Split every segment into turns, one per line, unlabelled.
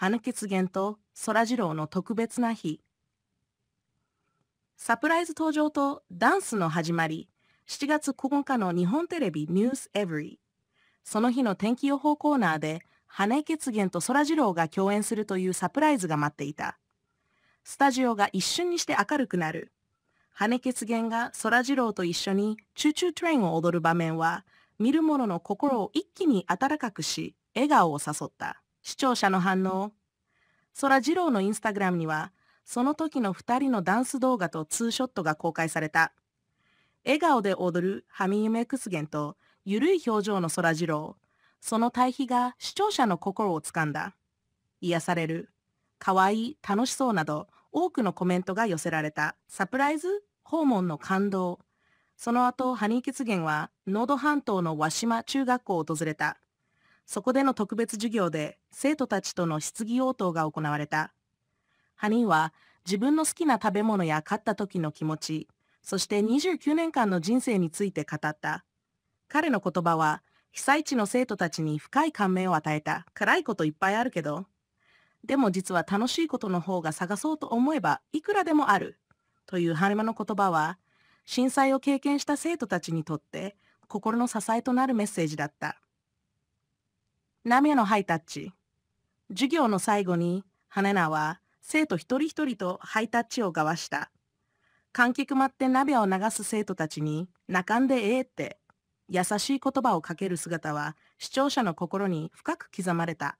羽血源と空次郎の特別な日。サプライズ登場とダンスの始まり、7月9日の日本テレビニュースエブリその日の天気予報コーナーで、羽血源と空次郎が共演するというサプライズが待っていた。スタジオが一瞬にして明るくなる。羽血源が空次郎と一緒にチューチュートレインを踊る場面は、見る者の心を一気に温かくし、笑顔を誘った。視聴者の反応。そらジローのインスタグラムには、その時の2人のダンス動画とツーショットが公開された。笑顔で踊るハミユメクスゲンと、ゆるい表情のそらジロー。その対比が視聴者の心をつかんだ。癒される。かわいい、楽しそうなど、多くのコメントが寄せられた。サプライズ訪問の感動。その後、ハニーゲンは、能登半島の和島中学校を訪れた。そこでの特別授業で生徒たちとの質疑応答が行われた。ハニーは自分の好きな食べ物や買った時の気持ち、そして29年間の人生について語った。彼の言葉は被災地の生徒たちに深い感銘を与えた。辛いこといっぱいあるけど。でも実は楽しいことの方が探そうと思えばいくらでもある。という晴れの言葉は、震災を経験した生徒たちにとって心の支えとなるメッセージだった。涙のハイタッチ。授業の最後に、花菜は生徒一人一人とハイタッチを交わした。観客待って涙を流す生徒たちに、泣かんでええって、優しい言葉をかける姿は、視聴者の心に深く刻まれた。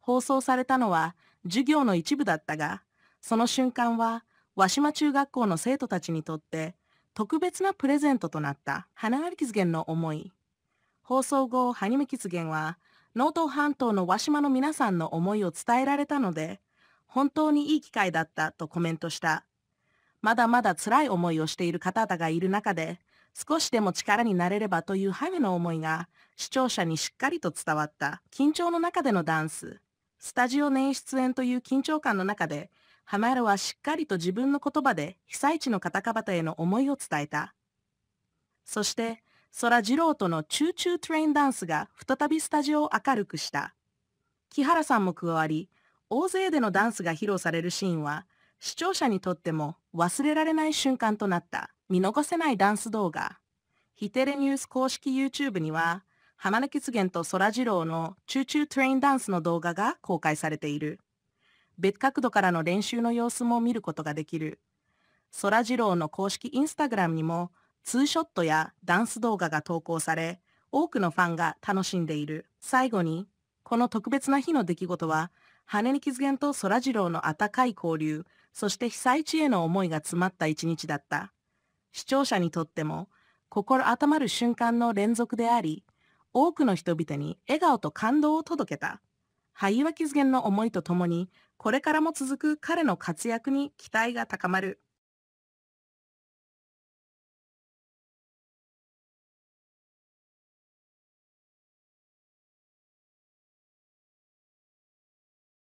放送されたのは、授業の一部だったが、その瞬間は、和島中学校の生徒たちにとって、特別なプレゼントとなった花ありキズゲンの思い。放送後、ハニメキツゲンは、能登半島の和島の皆さんの思いを伝えられたので、本当にいい機会だったとコメントした。まだまだ辛い思いをしている方々がいる中で、少しでも力になれればというハゲの思いが視聴者にしっかりと伝わった緊張の中でのダンス。スタジオ年出演という緊張感の中で、ハマルはしっかりと自分の言葉で被災地の方々への思いを伝えた。そして、空次郎とのチューチュートレインダンスが再びスタジオを明るくした。木原さんも加わり、大勢でのダンスが披露されるシーンは、視聴者にとっても忘れられない瞬間となった見逃せないダンス動画。ヒテレニュース公式 YouTube には、浜抜き源と空次郎のチューチュートレインダンスの動画が公開されている。別角度からの練習の様子も見ることができる。空次郎の公式インスタグラムにもツーショットやダンス動画が投稿され、多くのファンが楽しんでいる。最後に、この特別な日の出来事は、羽根傷源とそジロ郎の温かい交流、そして被災地への思いが詰まった一日だった。視聴者にとっても、心温まる瞬間の連続であり、多くの人々に笑顔と感動を届けた。萩脇図源の思いとともに、これからも続く彼の活躍に期待が高まる。